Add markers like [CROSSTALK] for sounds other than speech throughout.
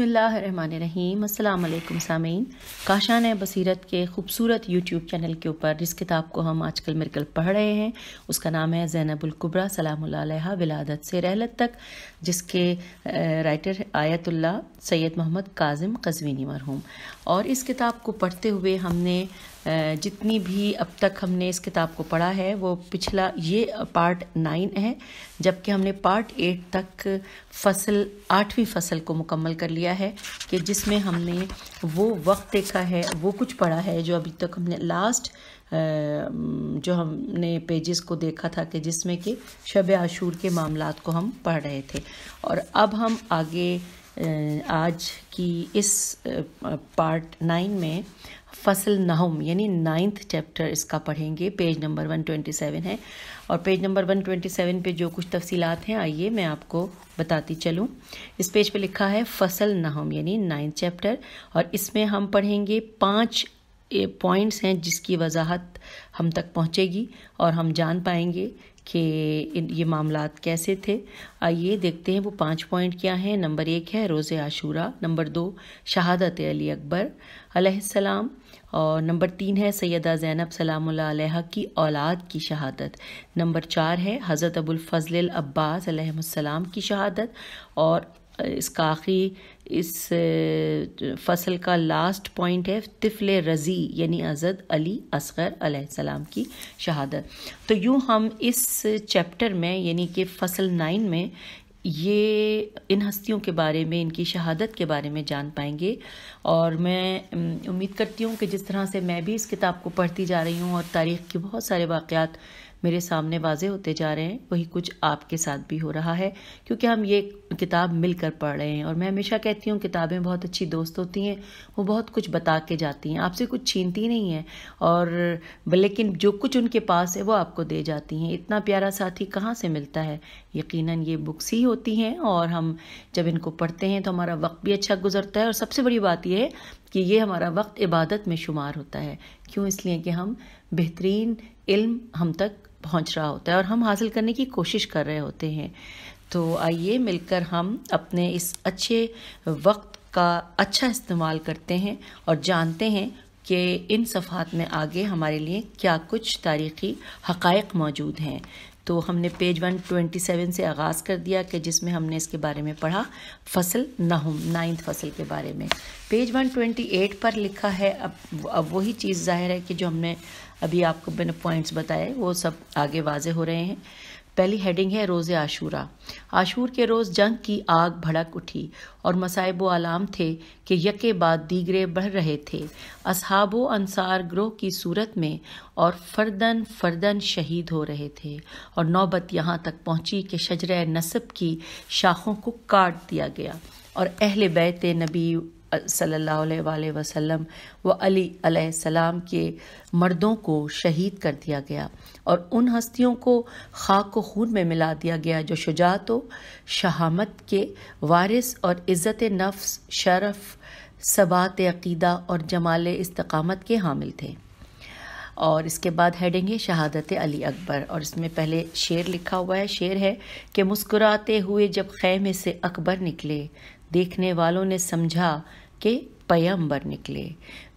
बसमीम अल्लाम सामीन काशान बसीरत के खूबसूरत यूट्यूब चैनल के ऊपर जिस किताब को हम आजकल मिलकर पढ़ रहे हैं उसका नाम है ज़ैनबुलकुबरा सलाम विलादत से रहलत तक जिसके writer Ayatollah Sayyid Mohammad Kazim Qazvini मरहूम और इस किताब को पढ़ते हुए हमने जितनी भी अब तक हमने इस किताब को पढ़ा है वो पिछला ये पार्ट नाइन है जबकि हमने पार्ट एट तक फसल आठवीं फसल को मुकम्मल कर लिया है कि जिसमें हमने वो वक्त देखा है वो कुछ पढ़ा है जो अभी तक हमने लास्ट जो हमने पेजेस को देखा था कि जिसमें कि शब आशूर के मामला को हम पढ़ रहे थे और अब हम आगे आज की इस पार्ट नाइन में फसल नहम यानी नाइन्थ चैप्टर इसका पढ़ेंगे page number one twenty seven है और page number one twenty seven पर जो कुछ तफसीलात हैं आइए मैं आपको बताती चलूँ इस पेज पे लिखा है फसल नहम यानी नाइन्थ चैप्टर और इसमें हम पढ़ेंगे पाँच पॉइंट्स हैं जिसकी वजाहत हम तक पहुँचेगी और हम जान पाएंगे कि ये मामला कैसे थे आइए देखते हैं वो पाँच पॉइंट क्या हैं नंबर एक है रोज़ आशूरा नंबर दो शहादत अली अकबर अलैहिस्सलाम और नंबर तीन है सैदा ज़ैनब सलाम की औलाद की शहादत नंबर चार है हज़रत अबुल फजल अब्बास की शहादत और इसका आखिरी इस फसल का लास्ट पॉइंट है तिफल रज़ी यानी अज़द अली असगर सलाम की शहादत तो यूँ हम इस चैप्टर में यानी कि फसल नाइन में ये इन हस्तियों के बारे में इनकी शहादत के बारे में जान पाएंगे और मैं उम्मीद करती हूँ कि जिस तरह से मैं भी इस किताब को पढ़ती जा रही हूँ और तारीख़ के बहुत सारे वाक़ मेरे सामने वाजे होते जा रहे हैं वही कुछ आपके साथ भी हो रहा है क्योंकि हम ये किताब मिलकर पढ़ रहे हैं और मैं हमेशा कहती हूँ किताबें बहुत अच्छी दोस्त होती हैं वो बहुत कुछ बता के जाती हैं आपसे कुछ छीनती नहीं है और लेकिन जो कुछ उनके पास है वो आपको दे जाती हैं इतना प्यारा साथी कहाँ से मिलता है यकीनन ये बुक्स ही होती हैं और हम जब इनको पढ़ते हैं तो हमारा वक्त भी अच्छा गुजरता है और सबसे बड़ी बात यह है कि ये हमारा वक्त इबादत में शुमार होता है क्यों इसलिए कि हम बेहतरीन इल्म हम तक पहुंच रहा होता है और हम हासिल करने की कोशिश कर रहे होते हैं तो आइए मिलकर हम अपने इस अच्छे वक्त का अच्छा इस्तेमाल करते हैं और जानते हैं कि इन सफ़ात में आगे हमारे लिए क्या कुछ तारीख़ी हक़ मौजूद हैं तो हमने पेज 127 से आगाज़ कर दिया कि जिसमें हमने इसके बारे में पढ़ा फसल नहम नाइन्थ फसल के बारे में पेज 128 पर लिखा है अब अब वही चीज़ ज़ाहिर है कि जो हमने अभी आपको मैंने पॉइंट्स बताए वो सब आगे वाजे हो रहे हैं पहली हेडिंग है रोज़ आशूरा आशूर के रोज़ जंग की आग भड़क उठी और मसाइब आलाम थे कि यके बाद दीगरे बढ़ रहे थे असहाब अनसार ग्रोह की सूरत में और फर्दन फर्दन शहीद हो रहे थे और नौबत यहाँ तक पहुँची कि शजर नसब की शाखों को काट दिया गया और अहल बैत नबी सल्ला वसम व अलीसम के मर्दों को शहीद कर दिया गया और उन हस्तियों को खाक व खून में मिला दिया गया जो शुजात व शहामत के वारिस और इज़्ज़त नफ्स शरफ़ सबात अकीदा और जमाल इस्तकामत के हामिल थे और इसके बाद हेडिंग है शहादत अली अकबर और इसमें पहले शेर लिखा हुआ है शेर है कि मुस्कुराते हुए जब खैमे से अकबर निकले देखने वालों ने समझा के पयंबर निकले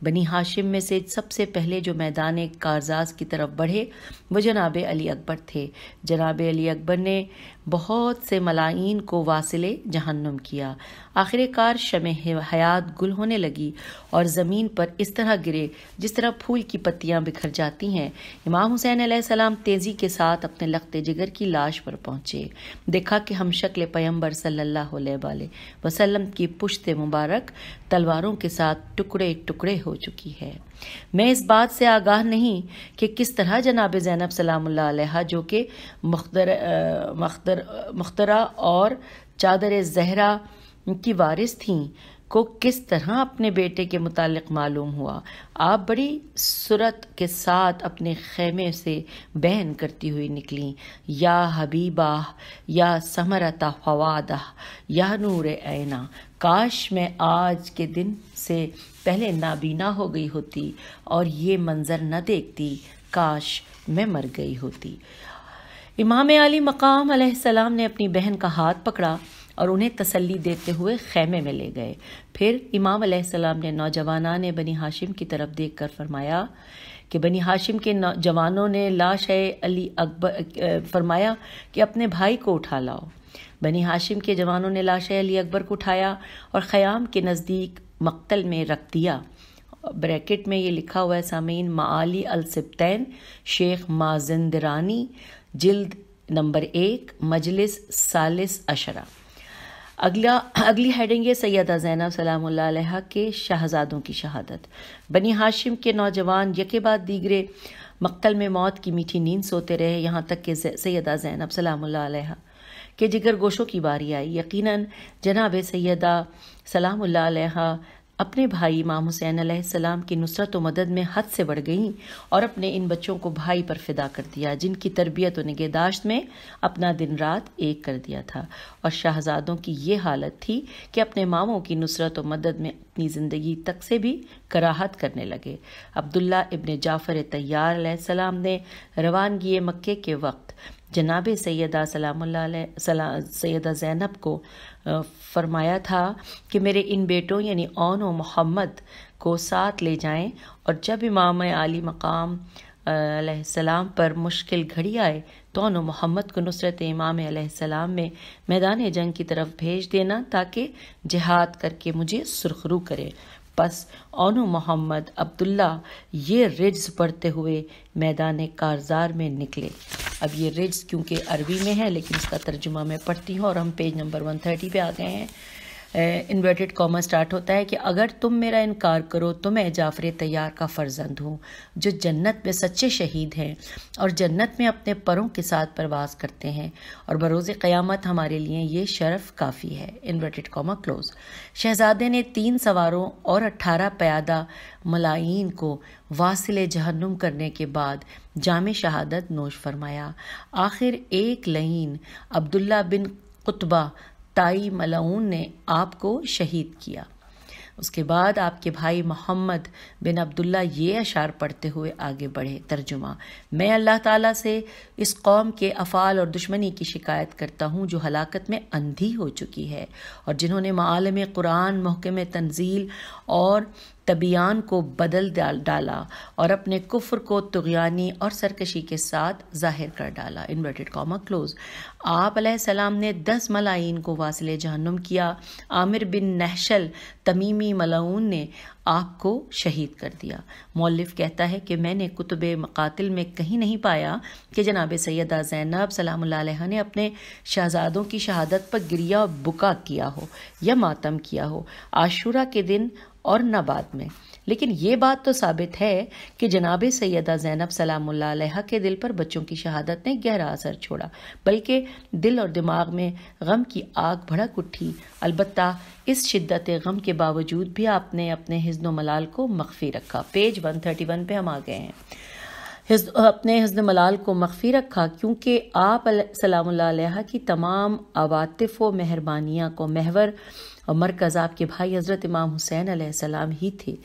बनी हाशिम में से सबसे पहले जो मैदान कारजाज की तरफ बढ़े वो जनाब अली अकबर थे जनाब अली अकबर ने बहुत से मलाइन को वासिले जहन्नुम किया आखिरकार शम हयात गुल होने लगी और ज़मीन पर इस तरह गिरे जिस तरह फूल की पत्तियां बिखर जाती हैं इमाम हुसैन आसमाम तेज़ी के साथ अपने लखते जिगर की लाश पर पहुंचे देखा कि हम शक्ल पैम्बर सल्ला वसलम की पुश्त मुबारक तलवारों के साथ टुकड़े टुकड़े हो हो चुकी है मैं इस बात से आगाह नहीं कि किस तरह जनाब जैनब सलाम जो कि मख्तर मख्तर मख्तरा और चादर जहरा की वारिस थी को किस तरह अपने बेटे के मुतालिक मालूम हुआ आप बड़ी सूरत के साथ अपने खेमे से बहन करती हुई निकली या हबीबा या समरता फवादा या नूर ऐना काश मैं आज के दिन से पहले नाबीना हो गई होती और ये मंज़र न देखती काश मैं मर गई होती इमाम अली मकाम सलाम ने अपनी बहन का हाथ पकड़ा और उन्हें तसल्ली देते हुए खैमे में ले गए फिर इमाम सलाम ने नौजवाना ने बनी हाशिम की तरफ देख कर फरमाया कि बनी हाशिम के जवानों ने लाश अली अकबर फरमाया कि अपने भाई को उठा लाओ बनी हाशिम के जवानों ने लाश अली अकबर को उठाया और ख़याम के नज़दीक मक्तल में रख दिया ब्रैकेट में ये लिखा हुआ है सामीन माली अलसब्तैन शेख माजिंदरानी जिल्द नंबर एक मजलिस सालिस अशरा अगला अगली हेडिंग है सैदा जैनब सलाम के शहजादों की शहादत बनी हाशिम के नौजवान यके बाद दीगरे मक्तल में मौत की मीठी नींद सोते रहे यहाँ तक कि सैदा जैनब सलाम के जिगर गोशों की बारी आई यकीनन जनाब सैदा सलाम अपने भाई इमाम हुसैन सलाम की नुसरत व मदद में हद से बढ़ गईं और अपने इन बच्चों को भाई पर फिदा कर दिया जिनकी तरबियत व निगहदाश्त में अपना दिन रात एक कर दिया था और शाहजादों की ये हालत थी कि अपने मामों की नुसरत व मदद में अपनी ज़िंदगी तक से भी कराहत करने लगे अब्दुल्ला इबन जाफ़र तैयार सलाम ने रवानगी मक्के के वक्त जनाब सैदा सलामुल्ला सैदा ज़ैनब को फरमाया था कि मेरे इन बेटों यानी ओन व मोहम्मद को साथ ले जाएं और जब इमाम आली मकाम सलाम पर मुश्किल घड़ी आए तो उन मोहम्मद को नुसरत इमाम सलाम में मैदान जंग की तरफ भेज देना ताकि जिहाद करके मुझे सुरखरू करे बस ओनू मोहम्मद अब्दुल्ला ये रिज्स पढ़ते हुए मैदान कारजार में निकले अब ये रिज्स क्योंकि अरबी में है लेकिन इसका तर्जुमा मैं पढ़ती हूँ और हम पेज नंबर 130 पे आ गए हैं इन्वर्टेड कॉमा स्टार्ट होता है कि अगर तुम मेरा इनकार करो तो मैं जाफ़र तैयार का फ़र्जंद हूँ जो जन्नत में सच्चे शहीद हैं और जन्नत में अपने परों के साथ परवास करते हैं और बरोज़ क़यामत हमारे लिए ये शरफ़ काफ़ी है इन्वर्टेड कॉमा क्लोज शहजादे ने तीन सवारों और अट्ठारह प्यादा मलाइन को वासिल जहन्नुम करने के बाद जाम शहादत नोश फरमाया आखिर एक लहीन अब्दुल्ला बिन कुतबा ताई मलाउन ने आपको शहीद किया उसके बाद आपके भाई मोहम्मद बिन अब्दुल्ला ये अशार पढ़ते हुए आगे बढ़े तर्जुमा मैं अल्लाह ताला से इस कौम के अफ़ाल और दुश्मनी की शिकायत करता हूँ जो हलाकत में अंधी हो चुकी है और जिन्होंने मालम कुरान महकम तंजील और तबियान को बदल डाला और अपने कुफ्र को तुगयानी और सरकशी के साथ जाहिर कर डाला इन्वर्टेड कॉमा क्लोज आप सलाम ने दस मलाइन को वासिल जहनुम किया आमिर बिन नहशल तमीमी मलाउन ने आपको शहीद कर दिया मौलफ कहता है कि मैंने कुतुब मकातिल में कहीं नहीं पाया कि जनाब सैदा जैनब सलाम ने अपने शहजादों की शहादत पर गिरिया बुका किया हो या मातम किया हो आशूरा के दिन और न बाद में लेकिन ये बात तो साबित है कि जनाब सैदा जैनब सलामुल्ला के दिल पर बच्चों की शहादत ने गहरा असर छोड़ा बल्कि दिल और दिमाग में गम की आग भड़क उठी अलबत् इस शिद्दत गम के बावजूद भी आपने अपने हिजन मलाल को मख्फी रखा पेज 131 पे हम आ गए हैं अपने हिजन मलाल को मख्फी रखा क्योंकि आप सलाम की तमाम आवातिफ़ व मेहरबानियाँ को महवर और मरकज़ आपके भाई हज़रत इमाम हुसैन सलाम ही थे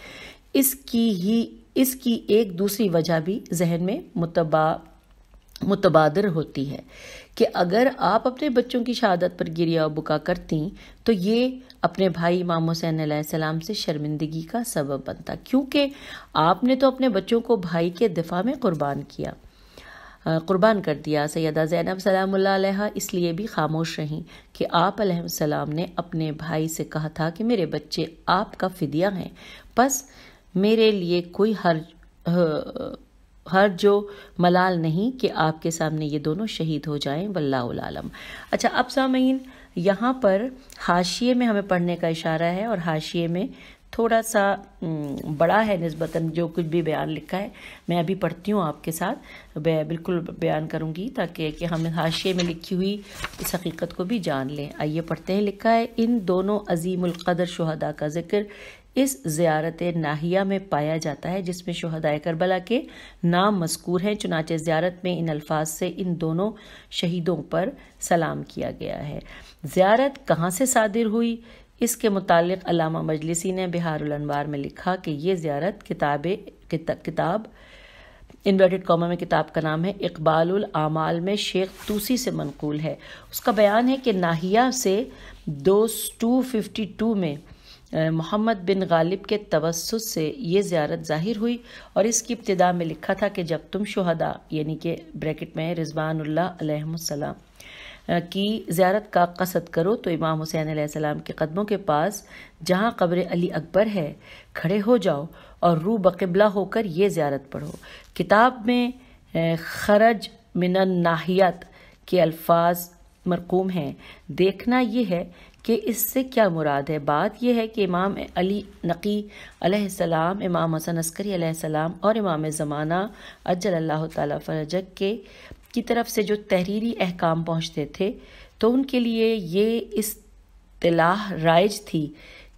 इसकी ही इसकी एक दूसरी वजह भी जहन में मुतबा मुतबादर होती है कि अगर आप अपने बच्चों की शहादत पर गिरिया और बुका करती तो ये अपने भाई इमाम हुसैन सलाम से शर्मिंदगी का सबब बनता क्योंकि आपने तो अपने बच्चों को भाई के दिफा में कुर्बान किया कुर्बान कर दिया सैदा ज़ैनब सलाम इसलिए भी खामोश रहीं कि आप सलाम ने अपने भाई से कहा था कि मेरे बच्चे आपका फ़िदिया हैं बस मेरे लिए कोई हर हर जो मलाल नहीं कि आपके सामने ये दोनों शहीद हो जाएं वल्लाम अच्छा अब सामीन यहाँ पर हाशिए में हमें पढ़ने का इशारा है और हाशिए में थोड़ा सा बड़ा है नस्बता जो कुछ भी बयान लिखा है मैं अभी पढ़ती हूँ आपके साथ बिल्कुल बयान करूँगी ताकि कि हम हाशिए में लिखी हुई इस हकीकत को भी जान लें आइए पढ़ते हैं लिखा है इन दोनों अजीमकदर शहदा का जिक्र इस ज़्यारत नाहिया में पाया जाता है जिसमें शहदाय करबला के नाम मस्कूर हैं चुनाचे ज़्यारत में इन अल्फाज से इन दोनों शहीदों पर सलाम किया गया है ज़्यारत कहाँ से सादिर हुई इसके मुतालिक अलामा मजलिसी ने बिहार में लिखा कि ये ज्यारत किताब किताब इन्वर्टेड कॉमा में किताब का नाम है इकबाल आमाल में शेख तूसी से मनकूल है उसका बयान है कि नाहिया से दो टू फिफ्टी टू में मोहम्मद बिन गालिब के तवसुस से ये ज्यारत ज़ाहिर हुई और इसकी इब्तदा में लिखा था कि जब तुम शुहदा यानी कि ब्रैकेट में रिजवानुल्लाम की ज़्यारत का कसद करो तो इमाम हुसैन सलाम के कदमों के पास जहाँ कब्र अली अकबर है खड़े हो जाओ और रू बकबला होकर ये ज़्यारत पढ़ो किताब में खरज मिनन नाहियत के अल्फाज मरकूम हैं देखना यह है कि इससे क्या मुराद है बात यह है कि इमाम अली नकी सलाम इमाम हसन अस्करी सलाम और इमाम ज़माना अजल अल्लाह ताला फरजक के की तरफ से जो तहरीरी अहकाम पहुँचते थे तो उनके लिए ये इस तलाह राइज थी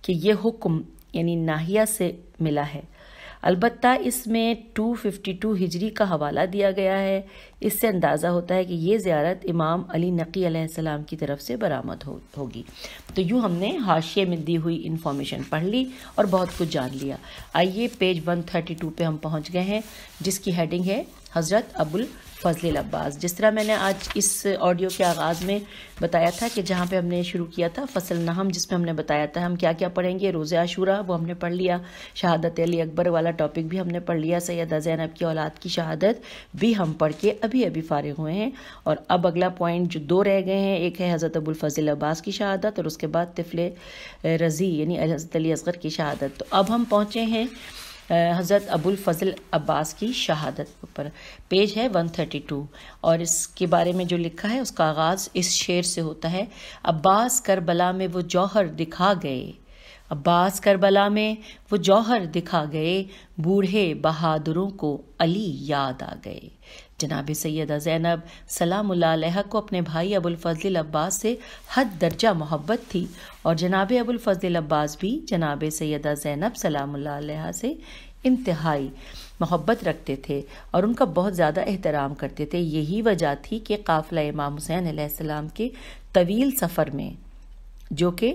कि ये हुक्म यानी नाहिया से मिला है अलबत् इसमें 252 हिजरी का हवाला दिया गया है इससे अंदाज़ा होता है कि ये ज़्यारत इमाम अली नकी आसमाम की तरफ से बरामद हो होगी तो यूँ हमने हाशिए में दी हुई इन्फॉर्मेशन पढ़ ली और बहुत कुछ जान लिया आइए पेज 132 पे हम पहुँच गए हैं जिसकी हेडिंग है हज़रत अबुल फजल अब्बास जिस तरह मैंने आज इस ऑडियो के आगाज़ में बताया था कि जहाँ पे हमने शुरू किया था फसल नाहम जिसमें हमने बताया था हम क्या क्या पढ़ेंगे रोज़ आशूरा वो हमने पढ़ लिया शहादत अली अकबर वाला टॉपिक भी हमने पढ़ लिया सैद जैनब की औलाद की शहादत भी हम पढ़ के अभी अभी फ़ारिग हुए हैं और अब अगला पॉइंट जो दो रह गए हैं एक है हज़रत अबुलफ़ल फजल अब्बास की शहादत और उसके बाद तिफल रज़ी यानी हज़रत अली असगर की शहादत तो अब हम पहुँचे हैं हज़रत अबुल फजल अब्बास की शहादत पर पेज है 132 और इसके बारे में जो लिखा है उसका आगाज़ इस शेर से होता है अब्बास करबला में वो जौहर दिखा गए अब्बास करबला में वो जौहर दिखा गए बूढ़े बहादुरों को अली याद आ गए जनाब सैदा जैनब सलामुल्ला को अपने भाई फजल अब्बास से हद दर्जा मोहब्बत थी और जनाब फजल अब्बास भी जनाब सैदा जैनब सलाम से इंतहाई मोहब्बत रखते थे और उनका बहुत ज़्यादा एहतराम करते थे यही वजह थी कि काफ़िला इमाम हुसैन के तवील सफ़र में जो कि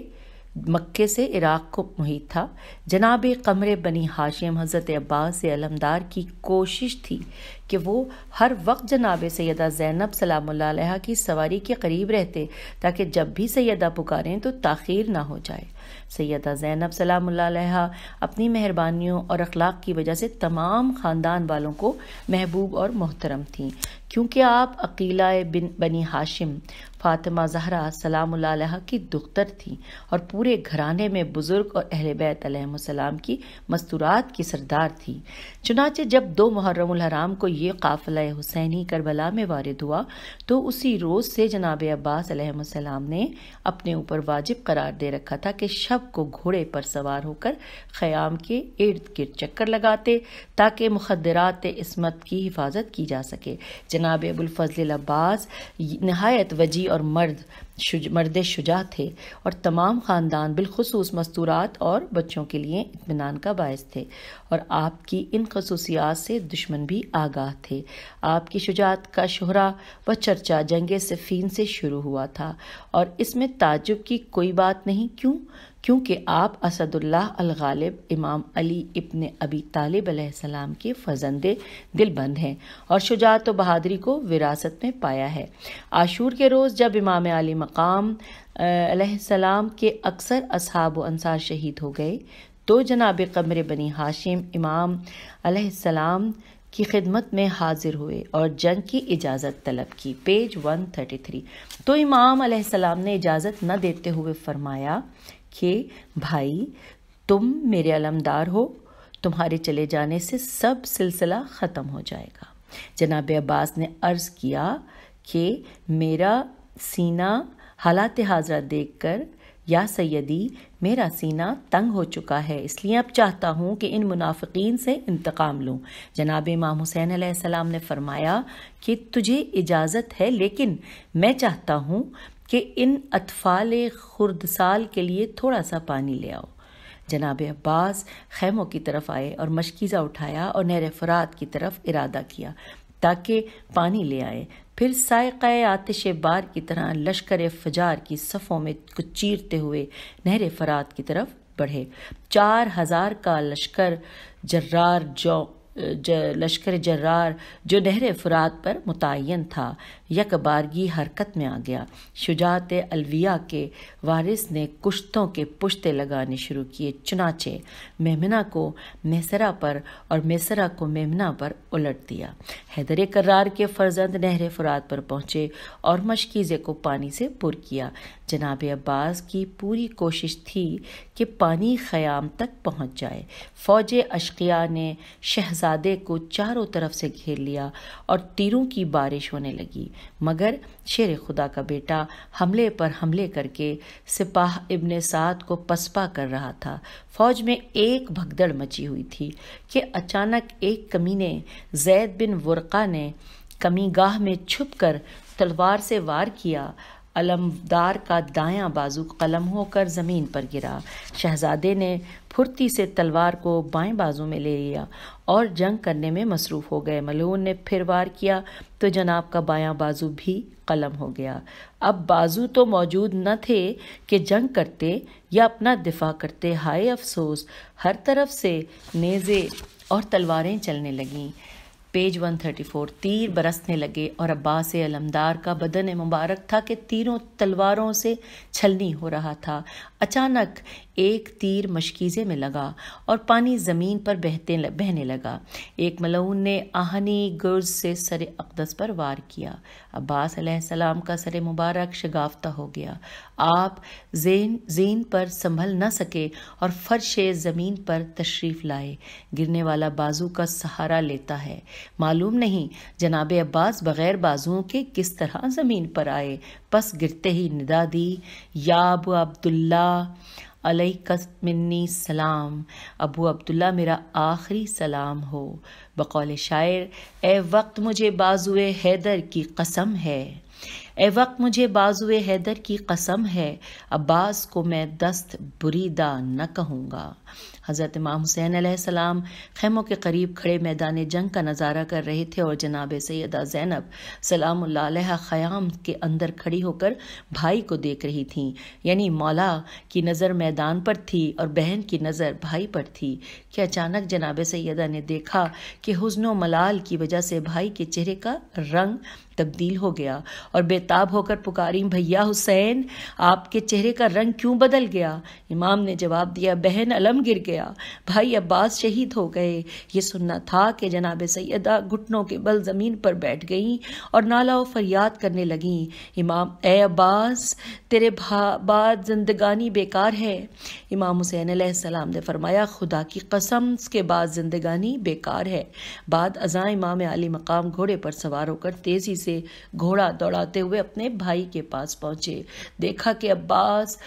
मक्के से इराक को मुहित था जनाब कमर बनी हाशिम हज़रत अब्बास अलमदार की कोशिश थी कि वो हर वक्त जनाब सैदा जैनब सलाम की सवारी के करीब रहते ताकि जब भी सैदा पुकारें तो तख़िर ना हो जाए सैदा जैनब सलाम अपनी मेहरबानियों और अखलाक की वजह से तमाम ख़ानदान वालों को महबूब और मोहतरम थी क्योंकि आप अकीला बिन बनी हाशिम फातिमा जहरा सलाम की दुख्तर थी और पूरे घराने में बुज़ुर्ग और अहल बैतम की मस्तूरात की सरदार थी चुनाचे जब दो मुहर्रम को ये काफिला हुसैनी करबला में वारद हुआ तो उसी रोज़ से जनाब अब्बास ने अपने ऊपर वाजिब करार दे रखा था कि शब को घोड़े पर सवार होकर ख़याम के इर्द गिर्द चक्कर लगाते ताकि मुखदरात इसमत की हिफाजत की जा सके जनाब अबुलफजल अब्बास नहायत वजी और मर्द शुज, मर्द शुजा थे और तमाम ख़ानदान बिलखसूस मस्तूरात और बच्चों के लिए इतमान का बायस थे और आपकी इन खसूसियात से दुश्मन भी आगाह थे आपकी शुजात का शहरा व चर्चा जंग सफ़ीन से शुरू हुआ था और इसमें ताजुब की कोई बात नहीं क्यों क्योंकि आप असदुल्लाह अल गालिब इमाम अली इब्न अबी तालिब सलाम के फजंदे दिल बंद हैं और शुजात व बहादरी को विरासत में पाया है आशूर के रोज़ जब इमाम आली मकाम सलाम के अक्सर असहाब अंसार शहीद हो गए तो जनाब कमर बनी हाशिम इमाम सलाम की खिदमत में हाजिर हुए और जंग की इजाज़त तलब की पेज वन थर्टी थ्री तो इमाम सलाम ने इजाज़त न देते हुए फरमाया कि भाई तुम मेरे अलमदार हो तुम्हारे चले जाने से सब सिलसिला ख़त्म हो जाएगा जनाब अब्बास ने अर्ज़ किया कि मेरा सीना हालात हाजरा देख कर या सैदी मेरा सीना तंग हो चुका है इसलिए अब चाहता हूँ कि इन मुनाफिकीन से इंतकाम लूँ जनाब इमाम हुसैन सलाम ने फरमाया कि तुझे इजाज़त है लेकिन मैं चाहता हूँ कि इन अतफाल खुर्दसाल के लिए थोड़ा सा पानी ले आओ जनाब अब्बास खैमों की तरफ आए और मशकीज़ा उठाया और नहर फरात की तरफ इरादा किया ताकि पानी ले आए फिर सायक़ आतिश बार की तरह लश्कर फजार की सफ़ों में कुछ चीरते हुए नहर फरात की तरफ बढ़े चार हज़ार का लश्कर जर्रार जो ज, लश्कर जर्रार जो नहर फरात पर मुतन था यकबारगी हरकत में आ गया शुजात अलविया के वारिस ने कुश्तों के पुश्ते लगाने शुरू किए चुनाचे मेमना को मेसरा पर और मेसरा को मेमना पर उलट दिया हैदर करार के फर्जंद नहर फुरात पर पहुंचे और मशकीज़े को पानी से पुर किया जनाब अब्बास की पूरी कोशिश थी कि पानी ख़याम तक पहुंच जाए फ़ौज अशकिया ने शहजादे को चारों तरफ से घेर लिया और तीरों की बारिश होने लगी मगर शेर खुदा का बेटा हमले पर हमले करके सिपाह इबन साद को पसपा कर रहा था फौज में एक भगदड़ मची हुई थी कि अचानक एक कमीने जैद बिन वर्का ने कमीगाह में छुप कर तलवार से वार किया अलमदार का दायां बाजू कलम होकर ज़मीन पर गिरा शहजादे ने फुर्ती से तलवार को बाएं बाजू में ले लिया और जंग करने में मसरूफ़ हो गए मलून ने फिर वार किया तो जनाब का बायां बाजू भी कलम हो गया अब बाजू तो मौजूद न थे कि जंग करते या अपना दिफा करते हाय अफसोस हर तरफ से नेज़े और तलवारें चलने लगीं पेज 134 तीर बरसने लगे और अब्बास अलमदार का बदन मुबारक था कि तीरों तलवारों से छलनी हो रहा था अचानक एक तीर मशकीज़े में लगा और पानी ज़मीन पर बहते बहने लगा एक मलऊन ने आहनी गर्ज से सर अकदस पर वार किया अब्बास सलाम का सर मुबारक शगाफ्ता हो गया आप जेन जेन पर संभल न सके और फर्श ज़मीन पर तशरीफ़ लाए गिरने वाला बाजू का सहारा लेता है मालूम नहीं जनाब अब्बास बग़ैर बाजुओं के किस तरह ज़मीन पर आए बस गिरते ही निदा दी याब अब्दुल्ला अलैकमिनी सलाम अबू अब्दुल्ला मेरा आखिरी सलाम हो बकौल शायर ए वक्त मुझे बाजुए हैदर की कसम है ए वक्त मुझे बाजुए हैदर की कसम है अब्बास को मैं दस्त बुरीदा न कहूँगा हज़रत इमाम हुसैन सलाम खैमों के करीब खड़े मैदान जंग का नज़ारा कर रहे थे और जनाब सैदा जैनब सलाम ख़याम के अंदर खड़ी होकर भाई को देख रही थीं यानी मौला की नज़र मैदान पर थी और बहन की नज़र भाई पर थी कि अचानक जनाब सैदा ने देखा कि व मलाल की वजह से भाई के चेहरे का रंग तब्दील हो गया और बेताब होकर पुकारी भैया हुसैन आपके चेहरे का रंग क्यों बदल गया इमाम ने जवाब दिया बहन अलम गिर गया गया भाई अब्बास शहीद हो गए ये सुनना था कि जनाब सैदा घुटनों के बल ज़मीन पर बैठ गईं और नाला और फरियाद करने लगीं इमाम ए अब्बास तेरे बाद जिंदगानी बेकार है इमाम हुसैन सलाम ने फरमाया खुदा की कसम के बाद जिंदगानी बेकार है बाद अजा इमाम आली मकाम घोड़े पर सवार होकर तेज़ी से घोड़ा दौड़ाते हुए अपने भाई के पास पहुंचे देखा कि अब्बास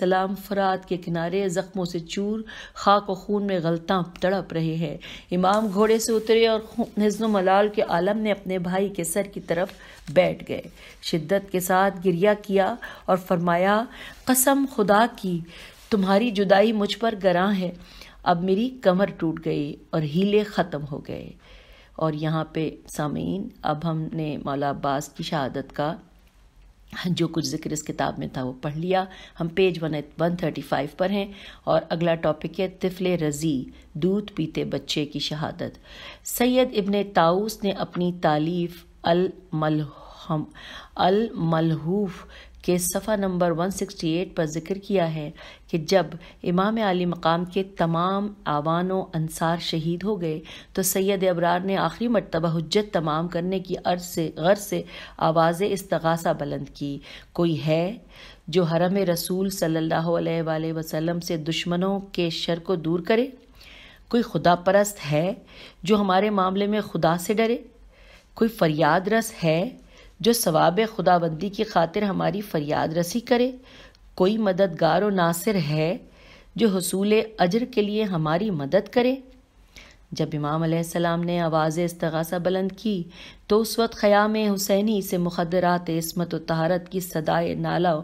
सलाम फरात के किनारे ज़ख्मों से चूर खाक व खून में गलता तड़प रहे हैं इमाम घोड़े से उतरे और नजन मलाल के आलम ने अपने भाई के सर की तरफ बैठ गए शिद्दत के साथ गिरिया किया और फरमाया कसम खुदा की तुम्हारी जुदाई मुझ पर गरा है अब मेरी कमर टूट गई और हीले ख़त्म हो गए और यहाँ पे सामीन अब हमने मौला अब्बास की शहादत का हाँ, जो कुछ जिक्र इस किताब में था वो पढ़ लिया हम page one one thirty five पर हैं और अगला टॉपिक है तिफले रज़ी दूध पीते बच्चे की शहादत सैयद इबन ताउस ने अपनी तालीफ अल मलहम अल मलहूफ के सफ़ा नंबर 168 पर जिक्र किया है कि जब इमाम आली मकाम के तमाम आवानों अनसार शहीद हो गए तो सैयद अबरार ने आखिरी मरतबा हजत तमाम करने की अर्ज से गर्ज से आवाज़ इसतगासा बुलंद की कोई है जो हरम रसूल सल्लल्लाहु अलैहि वसल्लम से दुश्मनों के शर को दूर करे कोई खुदा परस्त है जो हमारे मामले में खुदा से डरे कोई फरियाद रस है जो सवाब खुदाबंदी की खातिर हमारी फरियाद रसी करे कोई मददगार और नासिर है जो हसूल अजर के लिए हमारी मदद करे जब इमाम अलैहिस्सलाम ने आवाज़ इसतगासा बुलंद की तो उस वक्त ख़याम हुसैनी से मुखदरात इसमत तहारत की सदाए नाला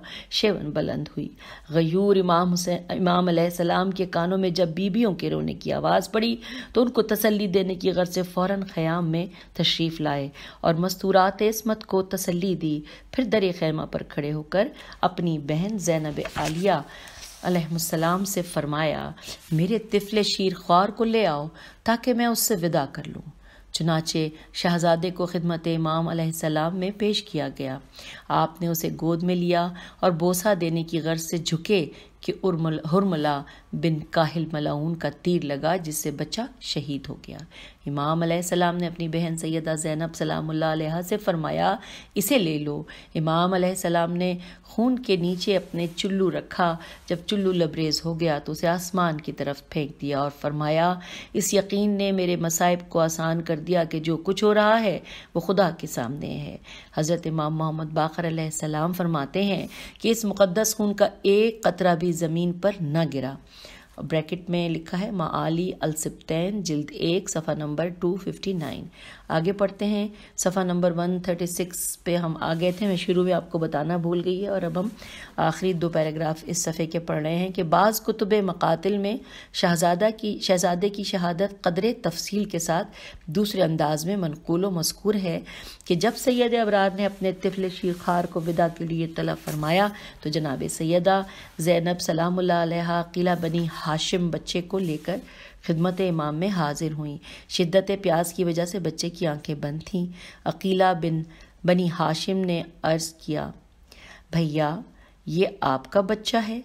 शेवन बुलंद हुई गयूर इमाम हुसैन इमाम अलैहिस्सलाम के कानों में जब बीबियों के रोने की आवाज़ पड़ी तो उनको तसल्ली देने की गर्ज से फ़ौर ख़याम में तशरीफ़ लाए और मस्तूरात इसमत को तसल्ली दी फिर दर खैमा पर खड़े होकर अपनी बहन जैनब आलिया अलहसलाम से फरमाया मेरे तिफले शीर ख्वार को ले आओ ताकि मैं उससे विदा कर लूँ चुनाचे शहजादे को खिदमत इमाम अलैहिस्सलाम में पेश किया गया आपने उसे गोद में लिया और बोसा देने की गर्ज से झुके कि उर्मल हरमला बिन काहिल मलाउन का तीर लगा जिससे बच्चा शहीद हो गया इमाम सलाम ने अपनी बहन सैदा जैनब सलाम से फरमाया इसे ले लो इमाम सलाम ने खून के नीचे अपने चुल्लू रखा जब चुल्लू लबरेज हो गया तो उसे आसमान की तरफ फेंक दिया और फरमाया इस यकीन ने मेरे मसाइब को आसान कर दिया कि जो कुछ हो रहा है वो खुदा के सामने है हज़रत इमाम मोहम्मद बाकर सलाम फरमाते हैं कि इस मुक़दस खून का एक कतरा भी ज़मीन पर न गिरा ब्रैकेट में लिखा है माली अलसिप्तैन जिल्द एक सफ़ा नंबर टू फिफ्टी नाइन आगे पढ़ते हैं सफ़ा नंबर वन थर्टी सिक्स पे हम आ गए थे मैं शुरू में आपको बताना भूल गई है और अब हम आखिरी दो पैराग्राफ इस सफ़े के पढ़ रहे हैं कि बाज़ कुतुब मकातिल में शहजादा की शहजादे की शहादत कदर तफसील के साथ दूसरे अंदाज में मनकूल मस्कूर है कि जब सैद अबरार ने अपने तिफल ख़ार को विदा के लिए तलब फरमाया तो जनाब सैदा जैनब सलाम किला बनी हाशिम बच्चे को लेकर खिदमत इमाम में हाजिर हुई शिद्दत प्यास की वजह से बच्चे की आंखें बंद थीं अकीला बिन बनी हाशिम ने अर्ज़ किया भैया ये आपका बच्चा है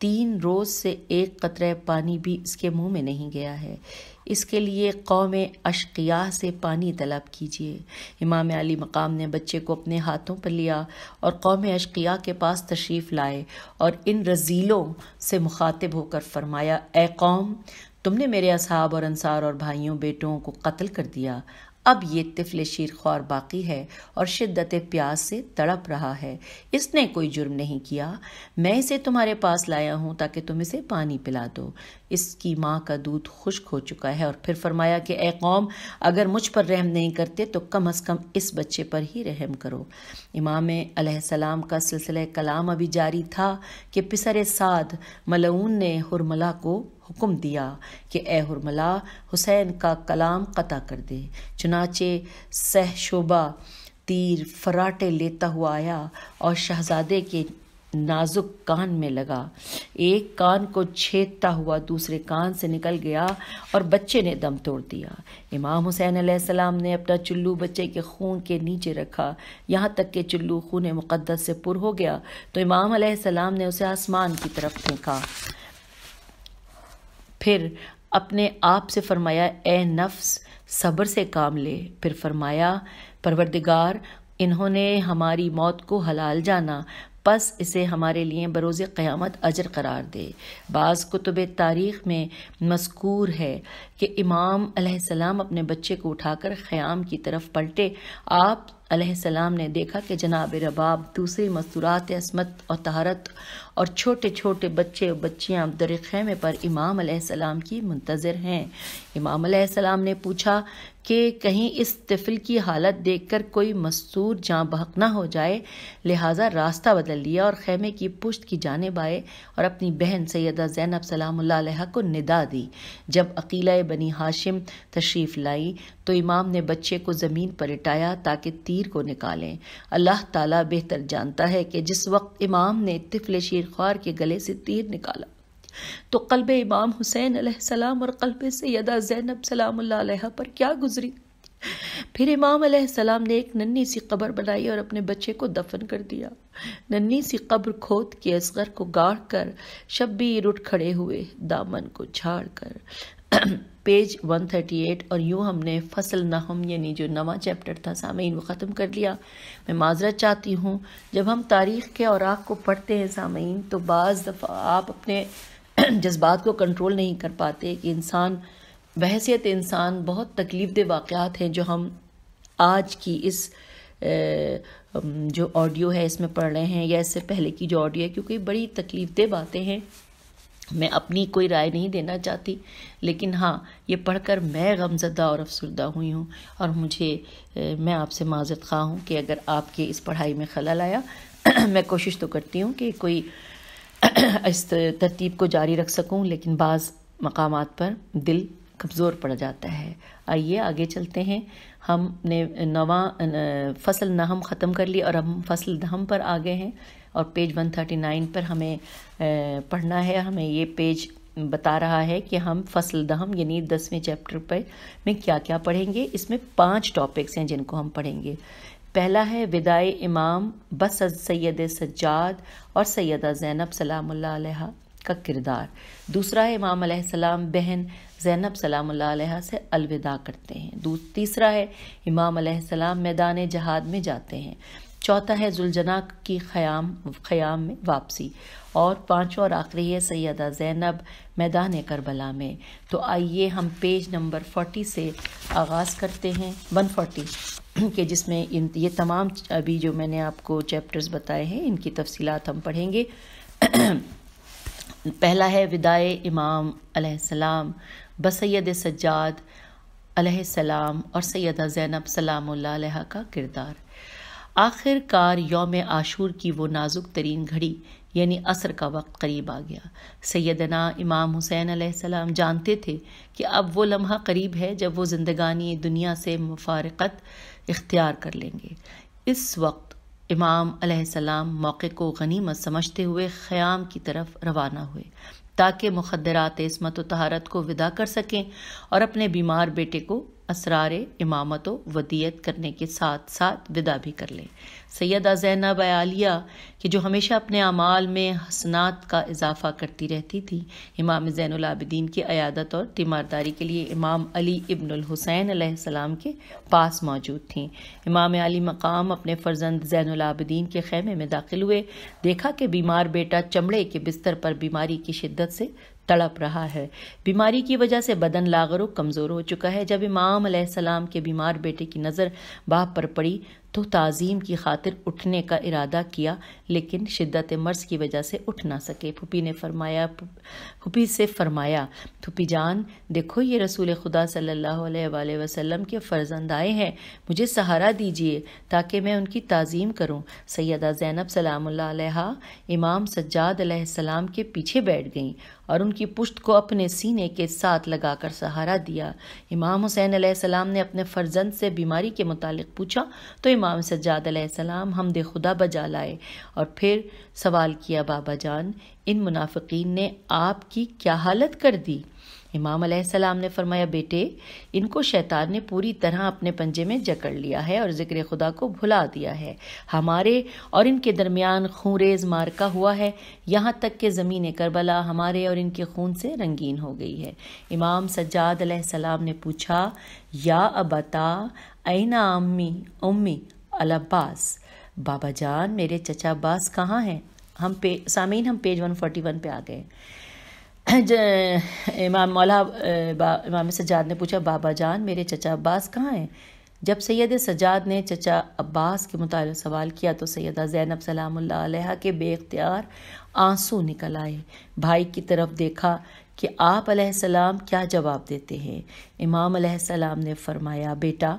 तीन रोज़ से एक कतरे पानी भी इसके मुंह में नहीं गया है इसके लिए कौम अशकिया से पानी तलब कीजिए इमाम अली मकाम ने बच्चे को अपने हाथों पर लिया और कौम अशकिया के पास तशरीफ़ लाए और इन रजीलों से मुखातब होकर फरमाया ए कौम तुमने मेरे असहाब और अंसार और भाइयों बेटों को कत्ल कर दिया अब ये तिफल शीरख्वार बाकी है और शिद्दत प्यास से तड़प रहा है इसने कोई जुर्म नहीं किया मैं इसे तुम्हारे पास लाया हूँ ताकि तुम इसे पानी पिला दो इसकी माँ का दूध खुश्क हो चुका है और फिर फरमाया कि ए कौम अगर मुझ पर रहम नहीं करते तो कम अज़ कम इस बच्चे पर ही रहम करो इमाम सलाम का सिलसिला कलाम अभी जारी था कि पिसर साध मलऊन ने हुरमला को हुक्म दिया कि ए हुरमला हुसैन का कलाम कता कर दे चुनाचे सह शोबा तीर फराटे लेता हुआ आया और शहजादे के नाजुक कान में लगा एक कान को छेदता हुआ दूसरे कान से निकल गया और बच्चे ने दम तोड़ दिया इमाम हुसैन सलाम ने अपना चुल्लू बच्चे के खून के नीचे रखा यहाँ तक कि चुल्लू खून मुक़दस से पुर हो गया तो इमाम सलाम ने उसे आसमान की तरफ फेंका फिर अपने आप से फरमाया ए नफ्स सब्र से काम ले फिर फरमाया परवरदिगार इन्होंने हमारी मौत को हलाल जाना बस इसे हमारे लिए बरोज़ क़यामत अजर करार दे बाज़ कुतुब तारीख़ में मस्कूर है कि इमाम अलैहिस्सलाम अपने बच्चे को उठाकर ख़याम की तरफ पलटे आप अलैहिस्सलाम ने देखा कि जनाब रबाब दूसरी मस्तूरात असमत और तहारत और छोटे छोटे बच्चे और बच्चियाँ दर खेमे पर इमाम सलाम की मुंतज़र हैं इमाम सलाम ने पूछा कि कहीं इस तफिल की हालत देखकर कोई मस्तूर जहाँ बहक ना हो जाए लिहाजा रास्ता बदल लिया और खेमे की पुश्त की जानब आए और अपनी बहन सैदा जैनब सलाम्ला को निदा दी जब अकीला बनी हाशिम तशरीफ़ लाई तो इमाम ने बच्चे को ज़मीन पर लिटाया ताकि तीर को निकालें अल्लाह ताला बेहतर जानता है कि जिस वक्त इमाम ने तिफल शीर ख्वार के गले से तीर निकाला तो कल्ब इमाम हुसैन सलाम और कल्ब सैदा जैनब सलाम पर क्या गुजरी फिर इमाम सलाम ने एक नन्ही सी कब्र बनाई और अपने बच्चे को दफन कर दिया नन्ही सी कब्र खोद के असगर को गाड़ कर शब्बीर उठ खड़े हुए दामन को झाड़ कर पेज 138 और यूँ हमने फसल हम यानी जो नवा चैप्टर था सामीन वो ख़त्म कर लिया मैं माजरत चाहती हूँ जब हम तारीख़ के और आग को पढ़ते हैं सामीन तो बज़ दफ़ा आप अपने [CLEARS THROAT] जज्बात को कंट्रोल नहीं कर पाते कि इंसान बहसीत इंसान बहुत तकलीफ दे वाक़ात हैं जो हम आज की इस जो ऑडियो है इसमें पढ़ रहे हैं या इससे पहले की जो ऑडियो है क्योंकि बड़ी तकलीफ दे बातें हैं मैं अपनी कोई राय नहीं देना चाहती लेकिन हाँ ये पढ़कर मैं गमजदा और अफसरदा हुई हूँ और मुझे मैं आपसे माजत खा हूँ कि अगर आपके इस पढ़ाई में खलल आया [CLEARS THROAT] मैं कोशिश तो करती हूँ कि कोई [CLEARS THROAT] इस तरतीब को जारी रख सकूँ लेकिन बाज़ मकाम पर दिल कमज़ोर पड़ जाता है आइए आगे चलते हैं हमने नवा फसल नहम ख़त्म कर ली और हम फसल दहम पर आ गए हैं और पेज 139 पर हमें पढ़ना है हमें ये पेज बता रहा है कि हम फसल दहम यानी दसवें चैप्टर पर में क्या क्या पढ़ेंगे इसमें पांच टॉपिक्स हैं जिनको हम पढ़ेंगे पहला है विदाई इमाम बस सैद सज्जाद और सैदा ज़ैनब सलाम का किरदार दूसरा है इमाम सलाम बहन ज़ैनब सलाम से अलविदा करते हैं तीसरा है इमाम सलाम मैदान जहाद में जाते हैं चौथा है जुलजना की ख़याम ख़याम में वापसी और पांचवा और आखिरी है सैदा ज़ैनब मैदान करबला में तो आइए हम पेज नंबर फोर्टी से आगाज़ करते हैं वन फोर्टी के जिसमें इन ये तमाम अभी जो मैंने आपको चैप्टर्स बताए हैं इनकी तफसीत हम पढ़ेंगे पहला है विदाई इमाम अलैहिस्सलाम बसैद सज्जाद अलैहिस्सलाम और सैदा ज़ैनब सलाम का किरदार आखिरकार योम आशूर की वो नाजुक तरीन घड़ी यानी असर का वक्त करीब आ गया सैदना इमाम हुसैन आसमाम जानते थे कि अब वो लम्हा करीब है जब वो जिंदगानी दुनिया से मुफारकत इख्तियार कर लेंगे इस वक्त इमाम सलाम मौके को गनीमत समझते हुए ख़याम की तरफ रवाना हुए ताकि मुखदरात इसमत तहारत को विदा कर सकें और अपने बीमार बेटे को असरार इमामत वदियत करने के साथ साथ विदा भी कर लें सैदा जैनब आलिया कि जो हमेशा अपने अमाल में हसनात का इजाफा करती रहती थी इमाम ज़ैनआबदीन की अयादत और तीमारदारी के लिए इमाम अली इब्न हुसैन सलाम के पास मौजूद थीं इमाम अली मकाम अपने फ़र्जंद ज़ैनआबदीन के खेमे में दाखिल हुए देखा कि बीमार बेटा चमड़े के बिस्तर पर बीमारी की शिद्दत से तड़प रहा है बीमारी की वजह से बदन लागरों कमज़ोर हो चुका है जब इमाम सलाम के बीमार बेटे की नज़र बाप पर पड़ी तो तज़ीम की खातिर उठने का इरादा किया लेकिन शिद्दत मर्ज़ की वजह से उठ ना सके फुपी ने फरमाया फुपी से फरमाया फुपी जान देखो ये रसूल खुदा सल्लल्लाहु अलैहि वसल्लम के आए हैं मुझे सहारा दीजिए ताकि मैं उनकी ताज़ीम करूं सैदा ज़ैनब सलाम इमाम सज्जाद सलाम के पीछे बैठ गईं और उनकी पुश्त को अपने सीने के साथ लगाकर सहारा दिया इमाम हुसैन सलाम ने अपने फर्जंद से बीमारी के मुतालिक पूछा तो इमाम सज्जाद हमद खुदा बजा लाए और फिर सवाल किया बाबा जान इन मुनाफिक ने आपकी क्या हालत कर दी इमाम सलाम ने फरमाया बेटे इनको शैतान ने पूरी तरह अपने पंजे में जकड़ लिया है और ज़िक्र खुदा को भुला दिया है हमारे और इनके दरमियान खूरेज मारका हुआ है यहाँ तक कि ज़मीन करबला हमारे और इनके खून से रंगीन हो गई है इमाम सज्जाद सलाम ने पूछा या अबता ऐना अम्मी उम्मी अल अब्बास बाबा जान मेरे चचा अब्बास कहाँ हैं हम पे सामीन हम पेज 141 पे आ गए इमाम मौला इमाम सजाद ने पूछा बाबा जान मेरे चचा अब्बास कहाँ हैं जब सैद सजाद ने चचा अब्बास के मुताल सवाल किया तो सैदा जैनब सलाम के बेख्तियार आंसू निकल आए भाई की तरफ देखा कि आप सलाम क्या जवाब देते हैं इमाम सलाम ने फरमाया बेटा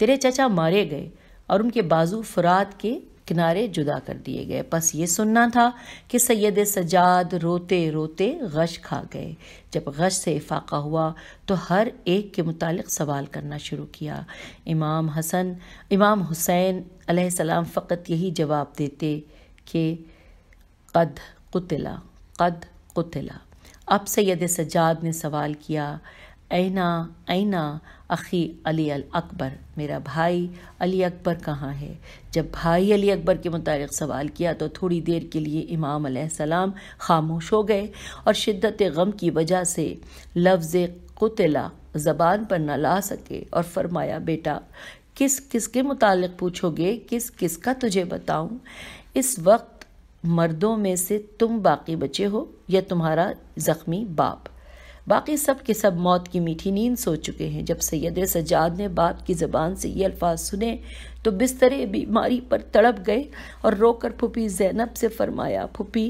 तेरे चचा मारे गए और उनके बाजू फरात के किनारे जुदा कर दिए गए बस ये सुनना था कि सैयद सजाद रोते रोते गश खा गए जब गश से इफाका हुआ तो हर एक के मुतालिक सवाल करना शुरू किया इमाम हसन इमाम हुसैन अलैहिस्सलाम फ़कत यही जवाब देते कि कद कुतला कद कुतला अब सैयद सजाद ने सवाल किया ऐना ऐना अखी अली अल अकबर मेरा भाई अली अकबर कहाँ है जब भाई अली अकबर के मुतालिक सवाल किया तो थोड़ी देर के लिए इमाम अलैहिस्सलाम खामोश हो गए और शिद्दत गम की वजह से लफ्ज़ कुतला ज़बान पर न ला सके और फरमाया बेटा किस किस के मुतालिक पूछोगे किस किस का तुझे बताऊं इस वक्त मर्दों में से तुम बाकी बचे हो या तुम्हारा ज़ख्मी बाप बाकी सब के सब मौत की मीठी नींद सो चुके हैं जब सैयद सजाद ने बाप की ज़बान से ये अल्फाज सुने तो बिस्तरे बीमारी पर तड़प गए और रोकर फूपी जैनब से फरमाया फूपी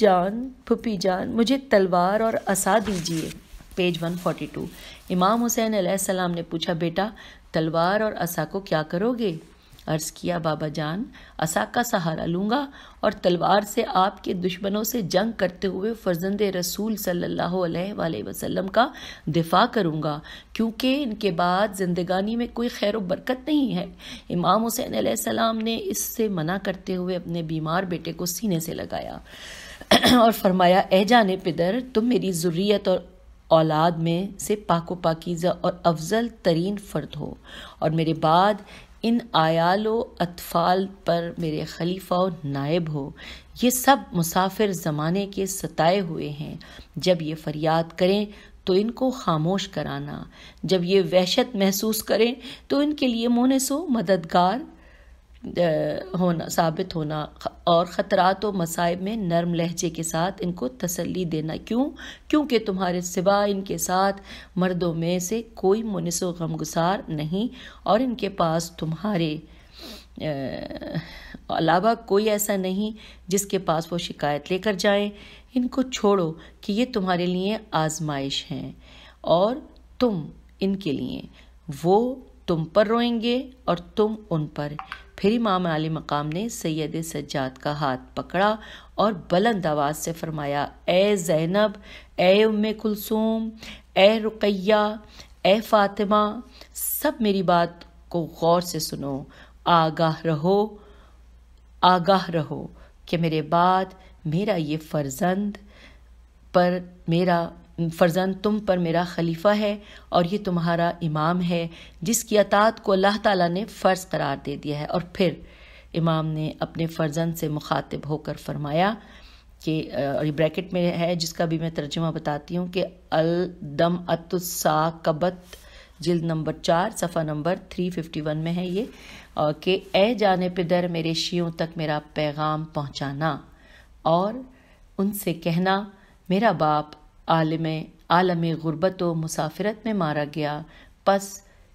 जान फूपी जान मुझे तलवार और असा दीजिए पेज 142 इमाम हुसैन सलाम ने पूछा बेटा तलवार और असा को क्या करोगे अर्ज किया बाबा जान असा का सहारा लूँगा और तलवार से आपके दुश्मनों से जंग करते हुए फर्जंद रसूल सल्लल्लाहु अलैहि वसल्लम का दिफा करूँगा क्योंकि इनके बाद जिंदगानी में कोई खैर बरकत नहीं है इमाम हुसैन सलाम ने इससे मना करते हुए अपने बीमार बेटे को सीने से लगाया [CLEARS THROAT] और फरमाया ए पिदर तुम मेरी ज़ुर्रियत और औलाद में से पाको पाकीज़ा और अफजल तरीन फ़र्द हो और मेरे बाद इन आयाल अतफ़ाल पर मेरे खलीफा और नायब हो ये सब मुसाफिर ज़माने के सताए हुए हैं जब ये फरियाद करें तो इनको खामोश कराना जब ये वहशत महसूस करें तो इनके लिए मोनसो मददगार होना साबित होना और ख़तरात व मसाइब में नरम लहजे के साथ इनको तसल्ली देना क्यों क्योंकि तुम्हारे सिवा इनके साथ मर्दों में से कोई मुनस गमगुसार नहीं और इनके पास तुम्हारे अलावा कोई ऐसा नहीं जिसके पास वो शिकायत लेकर जाएं इनको छोड़ो कि ये तुम्हारे लिए आजमाइश हैं और तुम इनके लिए वो तुम पर रोएंगे और तुम उन पर फिर इमाम आल मकाम ने सैद सज्जाद का हाथ पकड़ा और बुलंद आवाज़ से फरमाया ए जैनब ए उम कुलसूम ए रुकैया ए फातिमा सब मेरी बात को गौर से सुनो आगाह रहो आगाह रहो कि मेरे बाद मेरा ये फर्जंद पर मेरा फ़र्जन तुम पर मेरा खलीफा है और ये तुम्हारा इमाम है जिसकी अतात को अल्लाह ताला ने फ़र्ज करार दे दिया है और फिर इमाम ने अपने फ़र्जन से मुखातिब होकर फरमाया कि और ये ब्रैकेट में है जिसका भी मैं तर्जुमा बताती हूँ कि अल दम अतुस्सा कबत जिल्द नंबर चार सफ़ा नंबर थ्री फिफ्टी वन में है ये कि ए जाने पिदर मेरे शियों तक मेरा पैगाम पहुँचाना और उनसे कहना मेरा बाप आलम आलम गुरबत व मुसाफिरत में मारा गया बस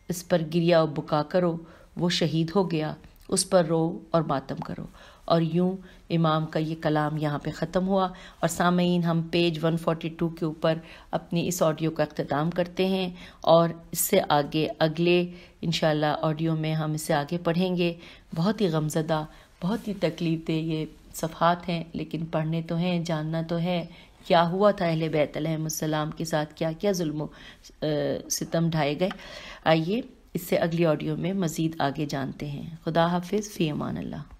इस पर गिरिया और बुका करो वो शहीद हो गया उस पर रो और मातम करो और यूं इमाम का ये कलाम यहाँ पे ख़त्म हुआ और सामीन हम पेज 142 के ऊपर अपनी इस ऑडियो का अख्ताम करते हैं और इससे आगे अगले इन ऑडियो में हम इसे आगे पढ़ेंगे बहुत ही गमजदा बहुत ही तकलीफ दे ये सफ़ात हैं लेकिन पढ़ने तो हैं जानना तो है क्या हुआ था अहल बैतलम के साथ क्या क्या जुल्म सितम ढाए गए आइए इससे अगली ऑडियो में मज़ीद आगे जानते हैं खुदा हाफिज़ फ़ी अमान अल्लाह